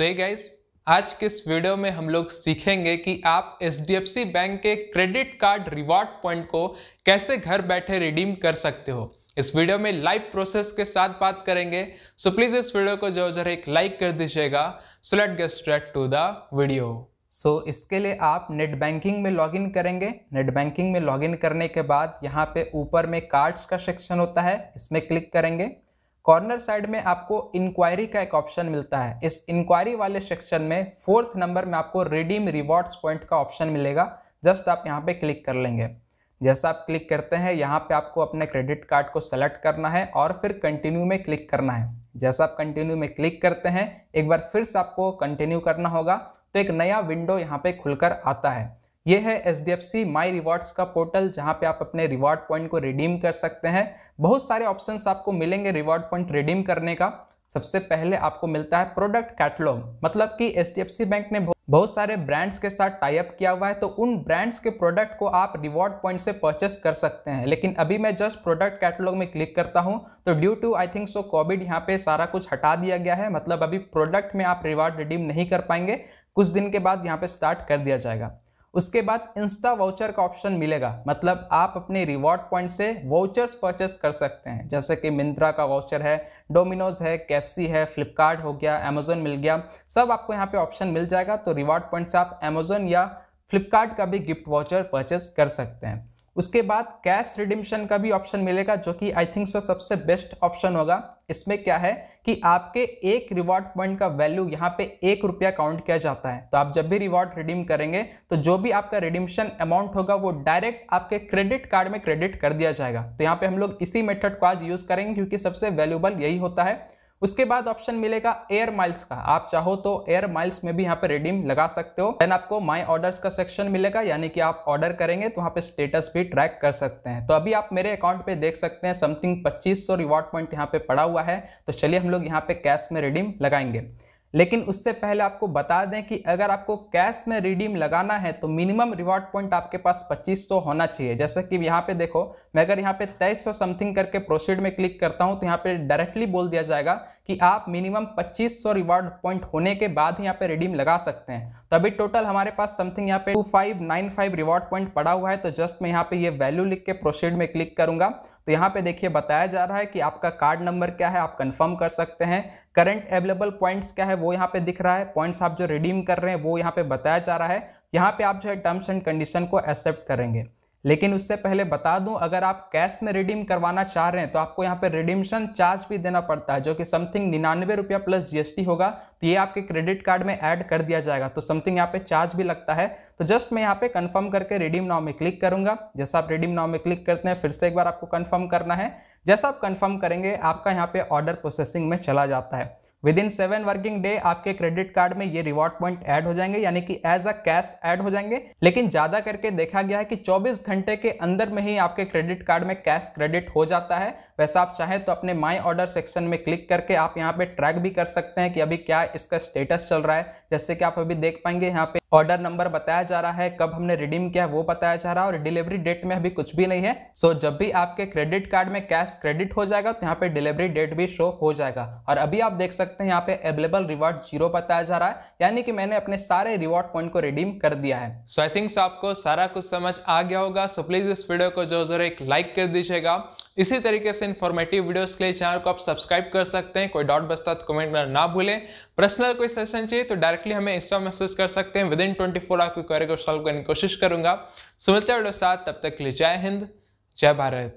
सो so, guys आज के इस वीडियो में हम लोग सीखेंगे कि आप एच डी बैंक के क्रेडिट कार्ड रिवॉर्ड पॉइंट को कैसे घर बैठे रिडीम कर सकते हो इस वीडियो में लाइव प्रोसेस के साथ बात करेंगे सो so, प्लीज इस वीडियो को जो जरा एक लाइक कर दीजिएगा so let get straight to the video so so, इसके लिए आप नेट बैंकिंग में लॉगिन करेंगे नेट बैंकिंग में लॉगिन करने के बाद यहाँ पे ऊपर में कार्ड्स का सेक्शन होता है इसमें क्लिक करेंगे कॉर्नर साइड में आपको इंक्वायरी का एक ऑप्शन मिलता है इस इंक्वायरी वाले सेक्शन में फोर्थ नंबर में आपको रिडीम रिवॉर्ड्स पॉइंट का ऑप्शन मिलेगा जस्ट आप यहाँ पे क्लिक कर लेंगे जैसा आप क्लिक करते हैं यहाँ पे आपको अपने क्रेडिट कार्ड को सेलेक्ट करना है और फिर कंटिन्यू में क्लिक करना है जैसा आप कंटिन्यू में क्लिक करते हैं एक बार फिर से आपको कंटिन्यू करना होगा तो एक नया विंडो यहाँ पे खुलकर आता है ये है H D F C my rewards का पोर्टल जहाँ पे आप अपने रिवॉर्ड पॉइंट को रिडीम कर सकते हैं बहुत सारे ऑप्शंस आपको मिलेंगे रिवॉर्ड पॉइंट रिडीम करने का सबसे पहले आपको मिलता है प्रोडक्ट कैटलॉग मतलब कि H D F C bank ने बहुत सारे ब्रांड्स के साथ टाइप किया हुआ है तो उन ब्रांड्स के प्रोडक्ट को आप रिवॉर्ड पॉइंट से परचेस कर सकते हैं लेकिन अभी मैं जस्ट प्रोडक्ट कैटलॉग में क्लिक करता हूं तो due to I think so Covid यहाँ पे सारा कुछ हटा दिया गया है मतलब अभी प्रोडक्ट में आप रिवॉर्ड रिडीम नहीं कर पाएंगे कुछ दिन के बाद यहाँ पे स्टार्ट कर दिया जाएगा उसके बाद इंस्टा वाउचर का ऑप्शन मिलेगा मतलब आप अपने रिवॉर्ड पॉइंट से वाउचर्स परचेस कर सकते हैं जैसे कि मिंत्रा का वाउचर है डोमिनोज है कैफसी है फ्लिपकार्ट हो गया अमेजोन मिल गया सब आपको यहाँ पे ऑप्शन मिल जाएगा तो रिवॉर्ड पॉइंट से आप अमेजोन या फ्लिपकार्ट का भी गिफ्ट वाउचर परचेस कर सकते हैं उसके बाद कैश रिडिम्शन का भी ऑप्शन मिलेगा जो कि आई थिंक सो सबसे बेस्ट ऑप्शन होगा इसमें क्या है कि आपके एक रिवॉर्ड पॉइंट का वैल्यू यहाँ पे एक रुपया काउंट किया जाता है तो आप जब भी रिवॉर्ड रिडीम करेंगे तो जो भी आपका रिडिम्शन अमाउंट होगा वो डायरेक्ट आपके क्रेडिट कार्ड में क्रेडिट कर दिया जाएगा तो यहाँ पे हम लोग इसी मेथड को आज यूज़ करेंगे क्योंकि सबसे वैल्यूबल यही होता है उसके बाद ऑप्शन मिलेगा एयर माइल्स का आप चाहो तो एयर माइल्स में भी यहाँ पे रिडीम लगा सकते हो देन आपको माई ऑर्डर्स का सेक्शन मिलेगा यानी कि आप ऑर्डर करेंगे तो वहाँ पे स्टेटस भी ट्रैक कर सकते हैं तो अभी आप मेरे अकाउंट पे देख सकते हैं समथिंग पच्चीस रिवॉर्ड पॉइंट यहाँ पे पड़ा हुआ है तो चलिए हम लोग यहाँ पे कैश में रिडीम लगाएंगे लेकिन उससे पहले आपको बता दें कि अगर आपको कैश में रिडीम लगाना है तो मिनिमम रिवॉर्ड पॉइंट आपके पास 2500 होना चाहिए जैसा कि यहाँ पे देखो मैं अगर यहाँ पे 2300 समथिंग करके प्रोसीड में क्लिक करता हूँ तो यहाँ पे डायरेक्टली बोल दिया जाएगा कि आप मिनिमम 2500 रिवॉर्ड पॉइंट होने के बाद ही यहाँ पे रिडीम लगा सकते हैं तो अभी टोटल हमारे पास समथिंग यहाँ पे टू रिवॉर्ड पॉइंट पड़ा हुआ है तो जस्ट मैं यहाँ पे ये वैल्यू लिख के प्रोसीड में क्लिक करूंगा तो यहाँ पे देखिए बताया जा रहा है कि आपका कार्ड नंबर क्या है आप कंफर्म कर सकते हैं करंट अवेलेबल पॉइंट्स क्या है वो यहाँ पे दिख रहा है पॉइंट्स आप जो रिडीम कर रहे हैं वो यहाँ पे बताया जा रहा है यहाँ पे आप जो है टर्म्स एंड कंडीशन को एक्सेप्ट करेंगे लेकिन उससे पहले बता दूं अगर आप कैश में रिडीम करवाना चाह रहे हैं तो आपको यहाँ पे रिडीमशन चार्ज भी देना पड़ता है जो कि समथिंग निन्यानवे रुपया प्लस जीएसटी होगा तो ये आपके क्रेडिट कार्ड में ऐड कर दिया जाएगा तो समथिंग यहाँ पे चार्ज भी लगता है तो जस्ट मैं यहाँ पे कंफर्म करके रिडीम नाव में क्लिक करूंगा जैसा आप रिडीम नाव में क्लिक करते हैं फिर से एक बार आपको कन्फर्म करना है जैसा आप कन्फर्म करेंगे आपका यहाँ पे ऑर्डर प्रोसेसिंग में चला जाता है within seven working day आपके क्रेडिट कार्ड में ये रिवॉर्ड पॉइंट ऐड हो जाएंगे यानी कि एज अ कैश ऐड हो जाएंगे लेकिन ज़्यादा करके देखा गया है कि 24 घंटे के अंदर में ही आपके क्रेडिट कार्ड में कैश क्रेडिट हो जाता है वैसा आप चाहें तो अपने माई ऑर्डर सेक्शन में क्लिक करके आप यहाँ पे ट्रैक भी कर सकते हैं कि अभी क्या इसका स्टेटस चल रहा है जैसे कि आप अभी देख पाएंगे यहाँ पे ऑर्डर नंबर बताया जा रहा है कब हमने रिडीम किया है वो बताया जा रहा है और डिलीवरी डेट में अभी कुछ भी नहीं है सो जब भी आपके क्रेडिट कार्ड में कैश क्रेडिट हो जाएगा तो यहाँ पे डिलीवरी डेट भी शो हो जाएगा और अभी आप देख सकते हैं यहाँ पे अवेलेबल रिवॉर्ड जीरो बताया जा रहा है यानी कि मैंने अपने सारे रिवॉर्ड पॉइंट को रिडीम कर दिया है सो आई थिंक आपको सारा कुछ समझ आ गया होगा सो प्लीज इस वीडियो को जो जरूर एक लाइक कर दीजिएगा इसी तरीके से इन्फॉर्मेटिव वीडियोस के लिए चैनल को आप सब्सक्राइब कर सकते हैं कोई डॉट बसता तो कमेंट करना ना भूलें पर्सनल कोई सेशन चाहिए तो डायरेक्टली हमें इंस्टा मैसेज कर सकते हैं विद इन ट्वेंटी फोर की क्वेरी को सॉल्व करने की कोशिश करूंगा सो हैं वीडियो साथ तब तक के लिए जय हिंद जय भारत